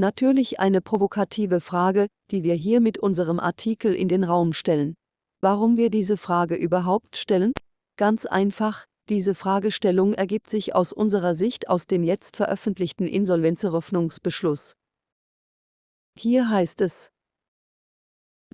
natürlich eine provokative Frage, die wir hier mit unserem Artikel in den Raum stellen. Warum wir diese Frage überhaupt stellen? Ganz einfach, diese Fragestellung ergibt sich aus unserer Sicht aus dem jetzt veröffentlichten Insolvenzeröffnungsbeschluss. Hier heißt es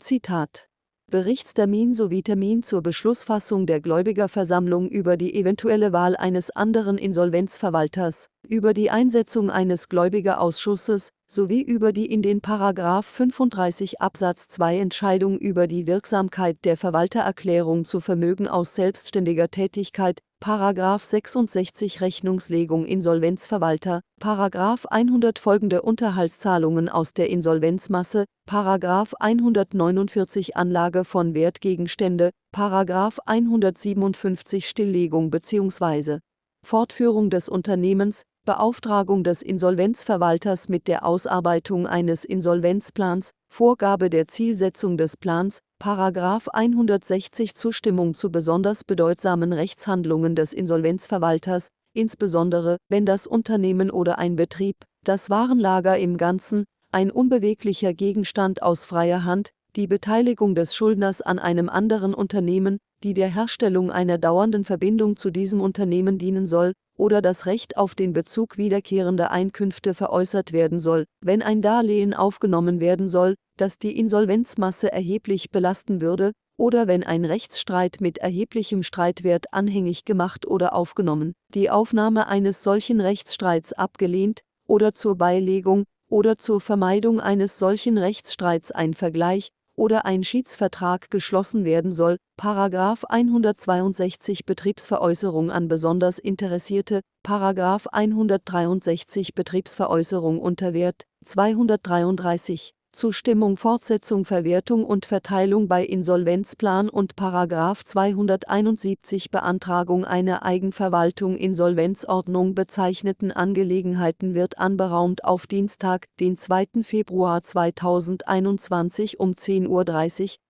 Zitat Berichtstermin sowie Termin zur Beschlussfassung der Gläubigerversammlung über die eventuelle Wahl eines anderen Insolvenzverwalters, über die Einsetzung eines Gläubigerausschusses sowie über die in den Paragraf 35 Absatz 2 Entscheidung über die Wirksamkeit der Verwaltererklärung zu Vermögen aus selbstständiger Tätigkeit, Paragraf 66 Rechnungslegung Insolvenzverwalter, Paragraf 100 folgende Unterhaltszahlungen aus der Insolvenzmasse, Paragraf 149 Anlage von Wertgegenstände, Paragraf 157 Stilllegung bzw. Fortführung des Unternehmens, Beauftragung des Insolvenzverwalters mit der Ausarbeitung eines Insolvenzplans, Vorgabe der Zielsetzung des Plans, Paragraf 160 Zustimmung zu besonders bedeutsamen Rechtshandlungen des Insolvenzverwalters, insbesondere wenn das Unternehmen oder ein Betrieb, das Warenlager im Ganzen, ein unbeweglicher Gegenstand aus freier Hand, die Beteiligung des Schuldners an einem anderen Unternehmen, die der Herstellung einer dauernden Verbindung zu diesem Unternehmen dienen soll, oder das Recht auf den Bezug wiederkehrender Einkünfte veräußert werden soll, wenn ein Darlehen aufgenommen werden soll, das die Insolvenzmasse erheblich belasten würde, oder wenn ein Rechtsstreit mit erheblichem Streitwert anhängig gemacht oder aufgenommen, die Aufnahme eines solchen Rechtsstreits abgelehnt, oder zur Beilegung oder zur Vermeidung eines solchen Rechtsstreits ein Vergleich, oder ein Schiedsvertrag geschlossen werden soll, 162 Betriebsveräußerung an besonders Interessierte, 163 Betriebsveräußerung unter Wert, 233 Zustimmung Fortsetzung Verwertung und Verteilung bei Insolvenzplan und 271 Beantragung einer Eigenverwaltung Insolvenzordnung bezeichneten Angelegenheiten wird anberaumt auf Dienstag, den 2. Februar 2021 um 10.30 Uhr,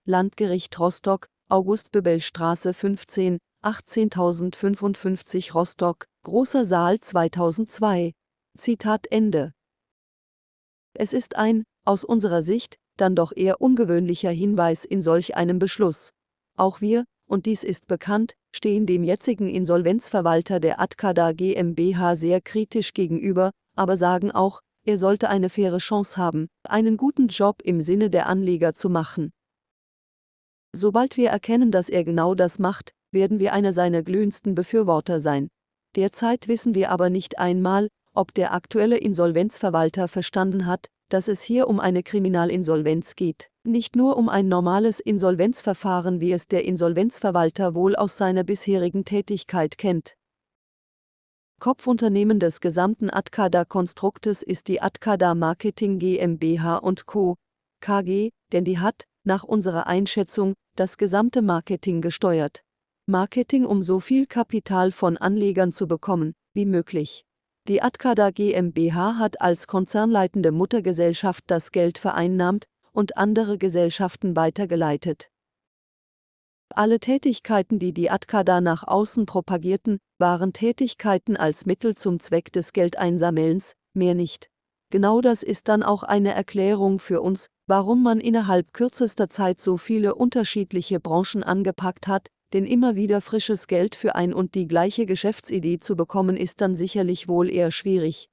Landgericht Rostock, August-Bebel-Straße 15, 18.055 Rostock, Großer Saal 2002. Zitat Ende. Es ist ein aus unserer Sicht, dann doch eher ungewöhnlicher Hinweis in solch einem Beschluss. Auch wir, und dies ist bekannt, stehen dem jetzigen Insolvenzverwalter der Atkada GmbH sehr kritisch gegenüber, aber sagen auch, er sollte eine faire Chance haben, einen guten Job im Sinne der Anleger zu machen. Sobald wir erkennen, dass er genau das macht, werden wir einer seiner glühendsten Befürworter sein. Derzeit wissen wir aber nicht einmal, ob der aktuelle Insolvenzverwalter verstanden hat, dass es hier um eine Kriminalinsolvenz geht, nicht nur um ein normales Insolvenzverfahren, wie es der Insolvenzverwalter wohl aus seiner bisherigen Tätigkeit kennt. Kopfunternehmen des gesamten Atkada-Konstruktes ist die Atkada Marketing GmbH Co. KG, denn die hat, nach unserer Einschätzung, das gesamte Marketing gesteuert. Marketing um so viel Kapital von Anlegern zu bekommen, wie möglich. Die Atkada GmbH hat als konzernleitende Muttergesellschaft das Geld vereinnahmt und andere Gesellschaften weitergeleitet. Alle Tätigkeiten, die die Atkada nach außen propagierten, waren Tätigkeiten als Mittel zum Zweck des Geldeinsammelns, mehr nicht. Genau das ist dann auch eine Erklärung für uns, warum man innerhalb kürzester Zeit so viele unterschiedliche Branchen angepackt hat, denn immer wieder frisches Geld für ein und die gleiche Geschäftsidee zu bekommen ist dann sicherlich wohl eher schwierig.